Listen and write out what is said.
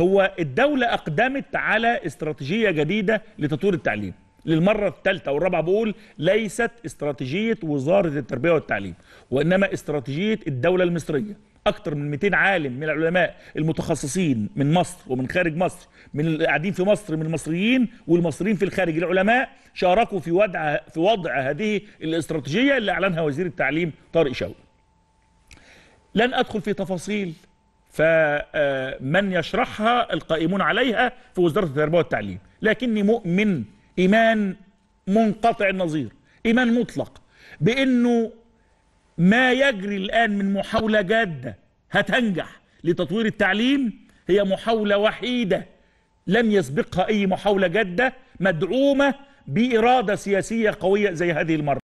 هو الدولة أقدمت على استراتيجية جديدة لتطوير التعليم للمرة الثالثة والرابعة بقول ليست استراتيجية وزارة التربية والتعليم وإنما استراتيجية الدولة المصرية أكثر من 200 عالم من العلماء المتخصصين من مصر ومن خارج مصر من قاعدين في مصر من المصريين والمصريين في الخارج العلماء شاركوا في وضع في وضع هذه الاستراتيجية اللي أعلنها وزير التعليم طارق شوقي لن أدخل في تفاصيل فمن يشرحها القائمون عليها في وزارة التربية والتعليم لكني مؤمن إيمان منقطع النظير إيمان مطلق بأنه ما يجري الآن من محاولة جادة هتنجح لتطوير التعليم هي محاولة وحيدة لم يسبقها أي محاولة جادة مدعومة بإرادة سياسية قوية زي هذه المرة